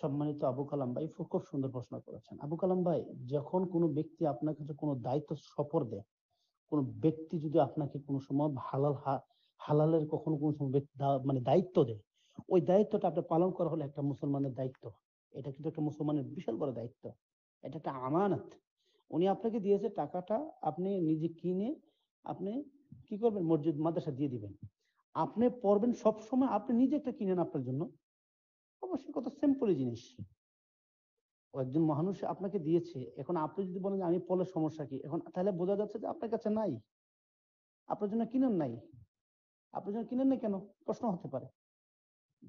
সম্মানিত আবু কালাম ভাই খুব সুন্দর প্রশ্ন করেছেন আবু কালাম ভাই যখন কোনো ব্যক্তি আপনার কাছে কোনো দায়িত্ব সফর দেয় কোনো ব্যক্তি যদি আপনাকে কোনো সময় হালাল হালালের কখনো কোনো সময় মানে দায়িত্ব দেয় ওই দায়িত্বটা আপনি পালন করা হলে একটা মুসলমানের দায়িত্ব এটা কিন্তু একটা মুসলমানের বিশাল বড় দায়িত্ব এটা একটা আমানত উনি আপনাকে দিয়েছে টাকাটা আপনি নিজে কিনে আপনি কি করবেন মসজিদ মাদ্রাসা দিয়ে দিবেন আপনি পড়বেন সব সময় আপনি নিজে একটা কিনেন আপনার জন্য মানুষের কত সিম্পল জিনিস একজন মানুষ আপনাকে দিয়েছে এখন আপনি যদি বলেন আমি পলের সমস্যা কি এখন তাহলে বোঝা যাচ্ছে যে আপনার কাছে নাই আপনার জন্য কিনেন নাই আপনার জন্য কিনেন না কেন প্রশ্ন হতে পারে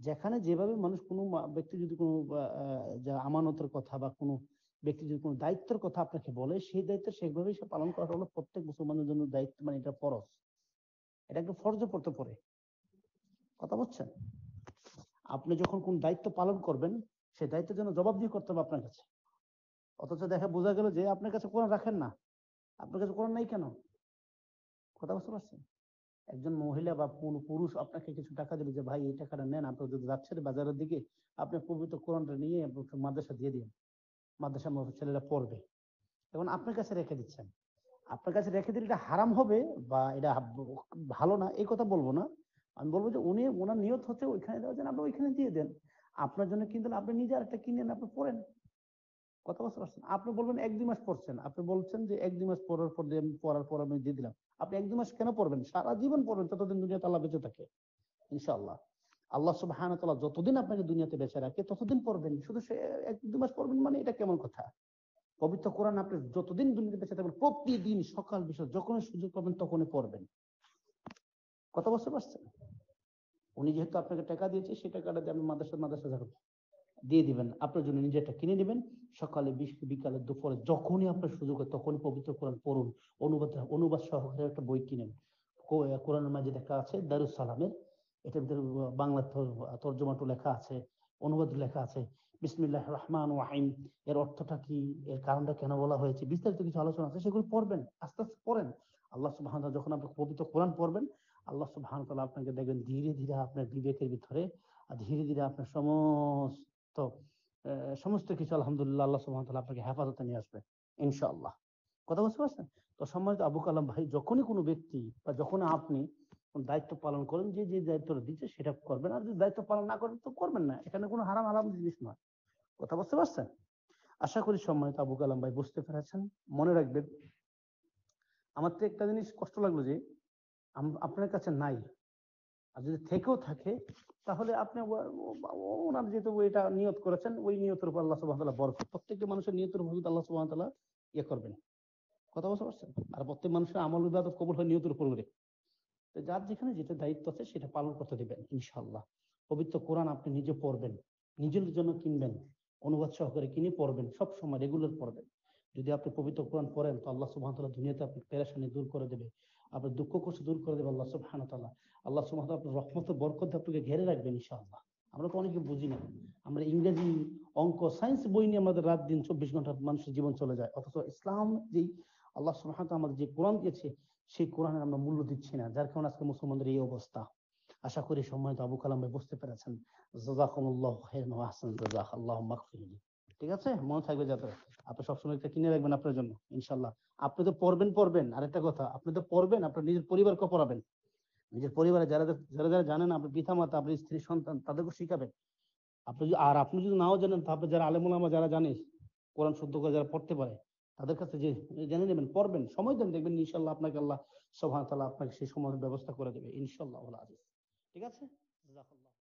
যেখানে যেভাবে মানুষ কোনো ব্যক্তি যদি কোনো আমানতের কথা বা কোনো ব্যক্তি যদি কোনো দায়িত্বের কথা আপনাকে বলে সেই দায়িত্ব সেভাবেই সে পালন করা হলো প্রত্যেক মুসলমানের জন্য দায়িত্ব মানে এটা ফরজ এটা একটু ফরজে পড়তে পড়ে কথা বলছেন আপনি যখন কোন দায়িত্ব পালন করবেন সেই দায়িত্ব যেন জবাবদিহি করতে হবে আপনার কাছে অথচ দেখা বোঝা গেল যে আপনার কাছে কোরআন রাখেন না আপনার কাছে কোরআন নাই কেন কথা বুঝতে পারছেন একজন মহিলা বা কোন পুরুষ আপনাকে কিছু টাকা দিলে যে ভাই এই টাকাটা নেন আপনার যদি যাচ্ছেন বাজারের দিকে আপনি পবিত্র কোরআনটা নিয়ে মাদ্রাসা দিয়ে দিন মাদ্রাসা ছেলেরা পড়বে এখন আপনার কাছে রেখে দিচ্ছেন আপনার কাছে রেখে দিলে এটা হারাম হবে বা এটা ভালো না এই কথা বলবো না আমি বলবো যে উনি ওনার নিয়ত হচ্ছে ওইখানে দেওয়া যেন আপনি ওইখানে দিয়ে দেন আপনার জন্য কিনতে আপনি নিজে আরেকটা কিনেন আপনি পড়েন কথা বলতে পারছেন আপনি বলবেন এক দুই মাস পড়ছেন আপনি বলছেন যে এক দুই মাস পড়ার পর পড়ার পর আমি দিয়ে দিলাম আপনি এক দুই মাস কেন পড়বেন সারা জীবন পড়বেন ততদিন দুনিয়াতে আল্লাহ বেঁচে থাকে ইনশাল্লাহ আল্লাহ সব সুবাহ যতদিন আপনাকে দুনিয়াতে বেঁচে রাখে ততদিন পড়বেন শুধু সে এক দুই মাস পড়বেন মানে এটা কেমন কথা পবিত্র কোরআন আপনি যতদিন দুনিয়াতে বেঁচে থাকবেন প্রতিদিন সকাল বিশাল যখন সুযোগ পাবেন তখনই পড়বেন কথা বছর পারছেন উনি যেহেতু আপনাকে টাকা দিয়েছে সেই টাকাটা দিয়ে আপনি মাদ্রাসা মাদ্রাসা যাবেন দিয়ে দিবেন আপনার জন্য নিজেরটা কিনে নেবেন সকালে বিকালে দুপুরে যখনই আপনার সুযোগ হয় তখনই পবিত্র কোরআন পড়ুন অনুবাদ অনুবাদ সহকারে একটা বই কিনেন কোরআনের মাঝে লেখা আছে দারুস সালামের এটার ভিতরে বাংলা তর্জমাটু লেখা আছে অনুবাদ লেখা আছে বিসমিল্লাহ রহমান ওয়াহিম এর অর্থটা কি এর কারণটা কেন বলা হয়েছে বিস্তারিত কিছু আলোচনা আছে সেগুলো পড়বেন আস্তে আস্তে পড়েন আল্লাহ সুবাহ যখন আপনি পবিত্র কোরআন পড়বেন আল্লাহ সুবহান তাআলা আপনাকে দেখবেন ধীরে ধীরে আপনার বিবেকের ভিতরে আর ধীরে ধীরে আপনার সমস্ত সমস্ত কিছু আলহামদুলিল্লাহ আল্লাহ সুবহান তাআলা আপনাকে হেফাজতে নিয়ে আসবে ইনশাআল্লাহ কথা বুঝতে পারছেন তো সম্মানিত আবু কালাম ভাই যখনই কোনো ব্যক্তি বা যখন আপনি দায়িত্ব পালন করেন যে যে দায়িত্বটা দিচ্ছে সেটা করবেন আর যদি দায়িত্ব পালন না করেন তো করবেন না এখানে কোনো হারাম হারাম জিনিস নয় কথা বুঝতে পারছেন আশা করি সম্মানিত আবু কালাম ভাই বুঝতে পেরেছেন মনে রাখবেন আমার তো একটা জিনিস কষ্ট লাগলো যে আপনার কাছে নাই আর যদি থেকেও থাকে তাহলে আপনি ওনার যেহেতু এটা নিয়ত করেছেন ওই নিয়তের উপর আল্লাহ সুবাহ বরকত প্রত্যেকটা মানুষের নিয়তের উপর আল্লাহ সুবাহ ইয়ে করবেন কথা বলতে পারছেন আর প্রত্যেক মানুষের আমল ইবাদত কবুল হয় নিয়তের উপর তো যার যেখানে যেটা দায়িত্ব আছে সেটা পালন করতে দেবেন ইনশাল্লাহ পবিত্র কোরআন আপনি নিজে পড়বেন নিজের জন্য কিনবেন অনুবাদ সহকারে কিনে পড়বেন সব সময় রেগুলার পড়বেন যদি আপনি পবিত্র কোরআন পড়েন তো আল্লাহ সুবহান তাল্লাহ দুনিয়াতে আপনি পেরেশানি দূর করে দেবে আপনার দুঃখ কষ্ট দূর করে দেবে আল্লাহ সুবহান তাল্লাহ আল্লাহ সুবহান আপনার রহমত বরকত আপনাকে ঘেরে রাখবেন ইনশাআল্লাহ আমরা তো অনেকে বুঝি না আমরা ইংরেজি অঙ্ক সায়েন্স বই নিয়ে আমাদের রাত দিন চব্বিশ ঘন্টা মানুষের জীবন চলে যায় অথচ ইসলাম যেই আল্লাহ সুবহান আমাদের যে কোরআন দিয়েছে সেই কোরআনের আমরা মূল্য দিচ্ছি না যার কারণে আজকে মুসলমানদের এই অবস্থা আশা করি সম্মানিত আবু কালাম ভাই বুঝতে পেরেছেন জাজাকুমুল্লাহ খেরান ওয়া আহসান জাজাক আল্লাহ মাগফিরলি ঠিক আছে মনে থাকবে যাতে আপনি সবসময় একটা কিনে রাখবেন আপনার জন্য ইনশাল্লাহ আপনি তো পড়বেন পড়বেন আর একটা কথা আপনি তো পড়বেন আপনার নিজের পরিবারকে পড়াবেন নিজের পরিবারে যারা যারা যারা জানেন আপনার পিতা মাতা আপনার স্ত্রী সন্তান তাদেরকে শিখাবেন আপনি আর আপনি যদি নাও জানেন তারপরে যারা আলেমুলামা যারা জানে কোরআন শুদ্ধ করে যারা পড়তে পারে তাদের কাছে যে জেনে নেবেন পড়বেন সময় দেন দেখবেন ইনশাল্লাহ আপনাকে আল্লাহ সোহান তাল্লাহ আপনাকে সেই সময়ের ব্যবস্থা করে দেবে ইনশাল্লাহ ঠিক আছে